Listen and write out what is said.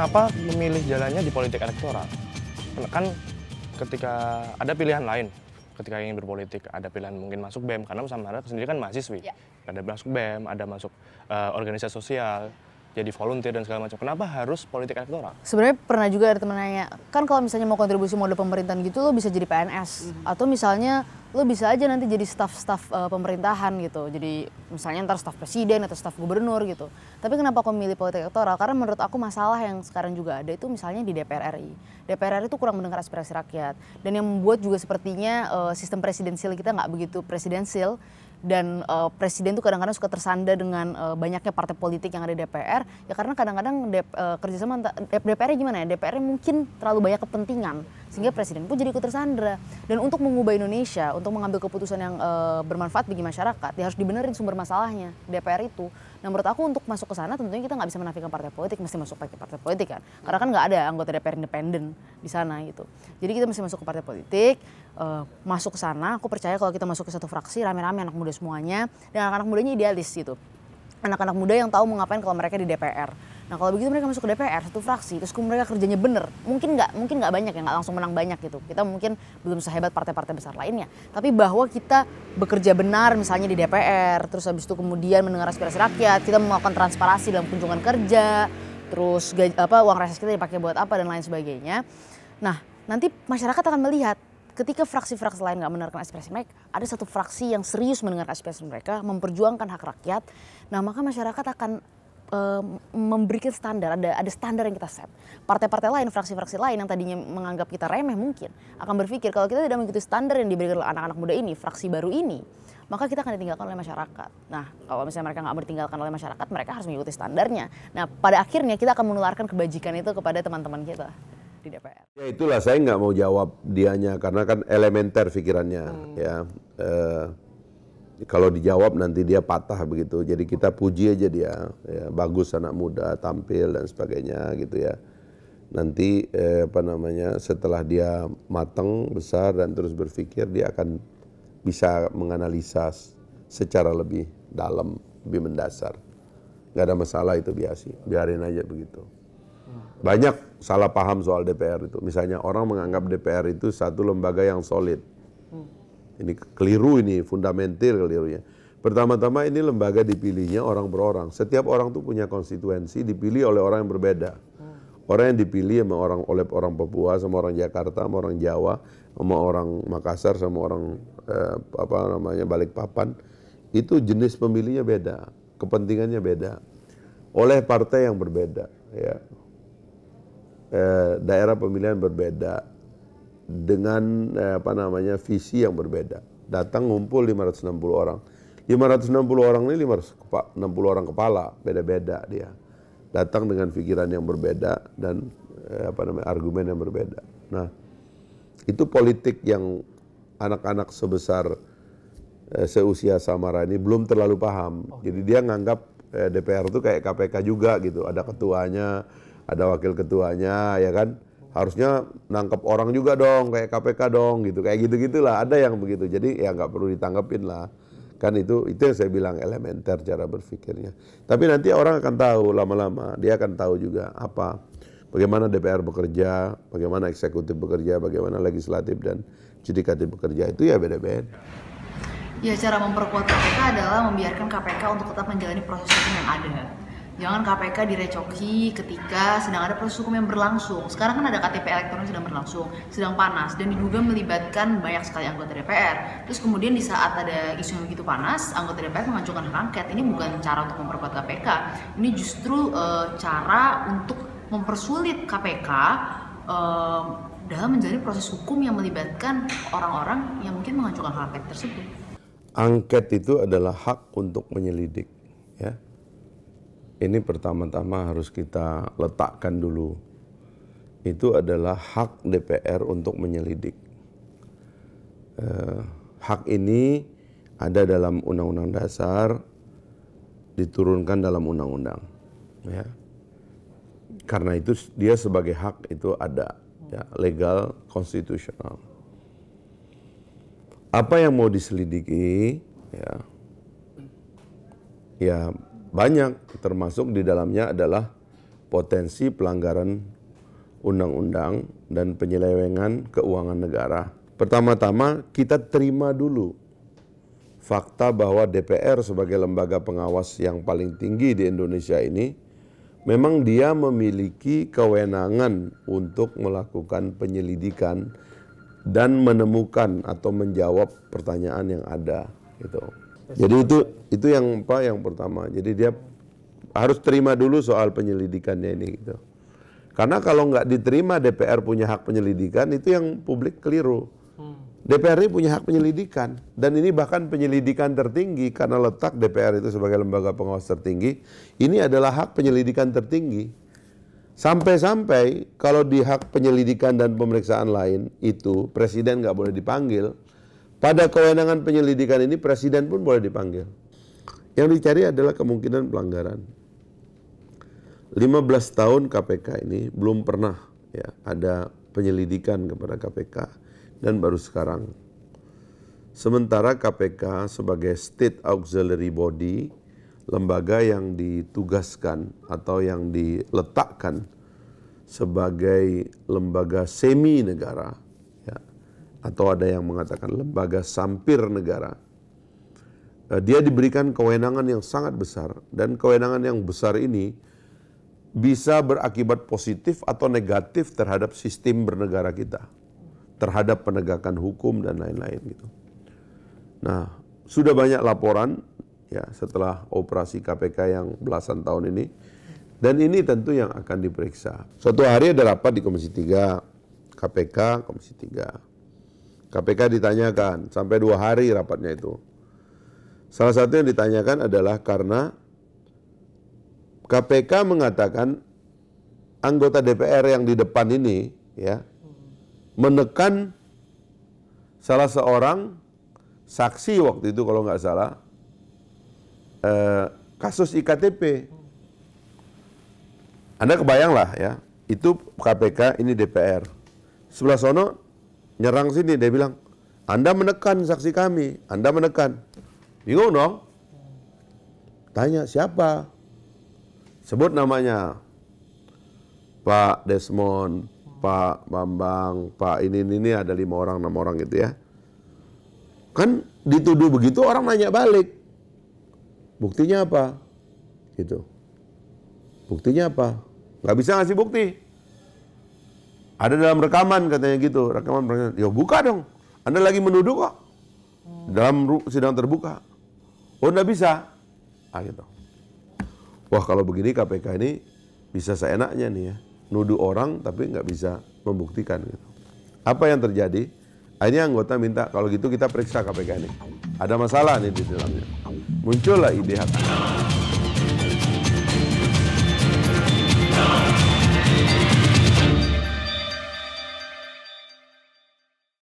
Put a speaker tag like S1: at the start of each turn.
S1: kenapa memilih jalannya di politik elektoral? Kan ketika ada pilihan lain, ketika ingin berpolitik ada pilihan mungkin masuk BEM karena samara sendiri kan mahasiswi. Yeah. Ada masuk BEM, ada masuk uh, organisasi sosial, jadi volunteer dan segala macam. Kenapa harus politik elektoral? Sebenarnya pernah juga ada teman nanya, kan kalau misalnya mau kontribusi modal pemerintahan gitu lo bisa jadi PNS mm-hmm. atau misalnya lo bisa aja nanti jadi staff-staff uh, pemerintahan gitu. Jadi misalnya ntar staff presiden atau staff gubernur gitu. Tapi kenapa aku milih politik elektoral? Karena menurut aku masalah yang sekarang juga ada itu misalnya di DPR RI. DPR RI itu kurang mendengar aspirasi rakyat dan yang membuat juga sepertinya uh, sistem presidensial kita nggak begitu presidensial dan uh, presiden itu kadang-kadang suka tersanda dengan uh, banyaknya partai politik yang ada di DPR ya karena kadang-kadang DP, uh, eh, kerjasama DPR-nya gimana ya dpr mungkin terlalu banyak kepentingan sehingga presiden pun jadi ikut tersandra. Dan untuk mengubah Indonesia, untuk mengambil keputusan yang e, bermanfaat bagi masyarakat, dia ya harus dibenerin sumber masalahnya DPR itu. Nah menurut aku untuk masuk ke sana tentunya kita nggak bisa menafikan partai politik, mesti masuk ke partai politik kan, karena kan nggak ada anggota DPR independen di sana gitu. Jadi kita mesti masuk ke partai politik, e, masuk ke sana. Aku percaya kalau kita masuk ke satu fraksi rame-rame anak muda semuanya dan anak-anak mudanya idealis gitu anak-anak muda yang tahu mengapain kalau mereka di DPR. Nah kalau begitu mereka masuk ke DPR satu fraksi, terus mereka kerjanya bener, mungkin nggak mungkin nggak banyak ya nggak langsung menang banyak gitu. Kita mungkin belum sehebat partai-partai besar lainnya. Tapi bahwa kita bekerja benar misalnya di DPR, terus habis itu kemudian mendengar aspirasi rakyat, kita melakukan transparansi dalam kunjungan kerja, terus gaji, apa uang reses kita dipakai buat apa dan lain sebagainya. Nah nanti masyarakat akan melihat ketika fraksi-fraksi lain nggak mendengarkan aspirasi mereka, ada satu fraksi yang serius mendengar aspirasi mereka, memperjuangkan hak rakyat, nah maka masyarakat akan Eh, memberikan standar, ada ada standar yang kita set. Partai-partai lain, fraksi-fraksi lain yang tadinya menganggap kita remeh mungkin akan berpikir kalau kita tidak mengikuti standar yang diberikan oleh anak-anak muda ini, fraksi baru ini, maka kita akan ditinggalkan oleh masyarakat. Nah, kalau misalnya mereka nggak ditinggalkan oleh masyarakat, mereka harus mengikuti standarnya. Nah, pada akhirnya kita akan menularkan kebajikan itu kepada teman-teman kita di DPR.
S2: Ya itulah saya nggak mau jawab dianya karena kan elementer pikirannya hmm. ya. Uh, kalau dijawab nanti dia patah begitu. Jadi kita puji aja dia, ya, bagus anak muda, tampil dan sebagainya gitu ya. Nanti eh, apa namanya setelah dia matang besar dan terus berpikir dia akan bisa menganalisa secara lebih dalam, lebih mendasar. Gak ada masalah itu biasa, biarin aja begitu. Banyak salah paham soal DPR itu. Misalnya orang menganggap DPR itu satu lembaga yang solid. Hmm. Ini keliru ini, fundamental kelirunya. Pertama-tama ini lembaga dipilihnya orang per orang. Setiap orang tuh punya konstituensi dipilih oleh orang yang berbeda. Orang yang dipilih sama orang oleh orang Papua, sama orang Jakarta, sama orang Jawa, sama orang Makassar, sama orang eh, apa namanya Balikpapan, itu jenis pemilihnya beda, kepentingannya beda, oleh partai yang berbeda, ya. Eh, daerah pemilihan berbeda, dengan eh, apa namanya visi yang berbeda. Datang ngumpul 560 orang. 560 orang ini 560 orang kepala, beda-beda dia. Datang dengan pikiran yang berbeda dan eh, apa namanya argumen yang berbeda. Nah, itu politik yang anak-anak sebesar eh, seusia Samara ini belum terlalu paham. Oh. Jadi dia nganggap DPR itu kayak KPK juga gitu, ada ketuanya, ada wakil ketuanya, ya kan? harusnya nangkep orang juga dong kayak KPK dong gitu kayak gitu gitulah ada yang begitu jadi ya nggak perlu ditanggepin lah kan itu itu yang saya bilang elementer cara berpikirnya tapi nanti orang akan tahu lama-lama dia akan tahu juga apa bagaimana DPR bekerja bagaimana eksekutif bekerja bagaimana legislatif dan judikatif bekerja itu ya beda-beda
S1: ya cara memperkuat KPK adalah membiarkan KPK untuk tetap menjalani proses yang ada jangan KPK direcoki ketika sedang ada proses hukum yang berlangsung. Sekarang kan ada KTP elektronik sedang berlangsung, sedang panas dan diduga melibatkan banyak sekali anggota DPR. Terus kemudian di saat ada isu yang begitu panas, anggota DPR mengajukan hak angket. Ini bukan cara untuk memperkuat KPK. Ini justru uh, cara untuk mempersulit KPK uh, eh, dalam menjalani proses hukum yang melibatkan orang-orang yang mungkin mengajukan hak angket tersebut.
S2: Angket itu adalah hak untuk menyelidik, ya ini pertama-tama harus kita letakkan dulu. Itu adalah hak DPR untuk menyelidik. Eh, hak ini ada dalam Undang-Undang Dasar, diturunkan dalam Undang-Undang. Ya. Karena itu dia sebagai hak itu ada, ya, legal, konstitusional. Apa yang mau diselidiki, ya, ya banyak termasuk di dalamnya adalah potensi pelanggaran undang-undang dan penyelewengan keuangan negara. Pertama-tama kita terima dulu fakta bahwa DPR sebagai lembaga pengawas yang paling tinggi di Indonesia ini memang dia memiliki kewenangan untuk melakukan penyelidikan dan menemukan atau menjawab pertanyaan yang ada gitu. Jadi itu itu yang apa yang pertama. Jadi dia harus terima dulu soal penyelidikannya ini gitu. Karena kalau nggak diterima DPR punya hak penyelidikan itu yang publik keliru. Hmm. DPR ini punya hak penyelidikan dan ini bahkan penyelidikan tertinggi karena letak DPR itu sebagai lembaga pengawas tertinggi ini adalah hak penyelidikan tertinggi. Sampai-sampai kalau di hak penyelidikan dan pemeriksaan lain itu presiden nggak boleh dipanggil, pada kewenangan penyelidikan ini presiden pun boleh dipanggil. Yang dicari adalah kemungkinan pelanggaran. 15 tahun KPK ini belum pernah ya ada penyelidikan kepada KPK dan baru sekarang. Sementara KPK sebagai state auxiliary body, lembaga yang ditugaskan atau yang diletakkan sebagai lembaga semi negara atau ada yang mengatakan lembaga sampir negara, eh, dia diberikan kewenangan yang sangat besar dan kewenangan yang besar ini bisa berakibat positif atau negatif terhadap sistem bernegara kita, terhadap penegakan hukum dan lain-lain gitu. Nah, sudah banyak laporan ya setelah operasi KPK yang belasan tahun ini dan ini tentu yang akan diperiksa. Suatu hari ada rapat di Komisi 3 KPK Komisi 3 KPK ditanyakan sampai dua hari rapatnya itu. Salah satu yang ditanyakan adalah karena KPK mengatakan anggota DPR yang di depan ini ya menekan salah seorang saksi waktu itu kalau nggak salah eh, kasus iktp. Anda kebayang lah ya itu KPK ini DPR sebelah sono nyerang sini dia bilang anda menekan saksi kami anda menekan bingung dong tanya siapa sebut namanya Pak Desmond Pak Bambang Pak ini ini, ini ada lima orang enam orang gitu ya kan dituduh begitu orang nanya balik buktinya apa gitu buktinya apa nggak bisa ngasih bukti ada dalam rekaman katanya gitu, rekaman rekaman. Ya buka dong. Anda lagi menuduh kok. Dalam sidang terbuka. Oh enggak bisa. Ah gitu. Wah kalau begini KPK ini bisa seenaknya nih ya. Nuduh orang tapi nggak bisa membuktikan gitu. Apa yang terjadi? Akhirnya anggota minta kalau gitu kita periksa KPK ini. Ada masalah nih di dalamnya. Muncullah ide hak.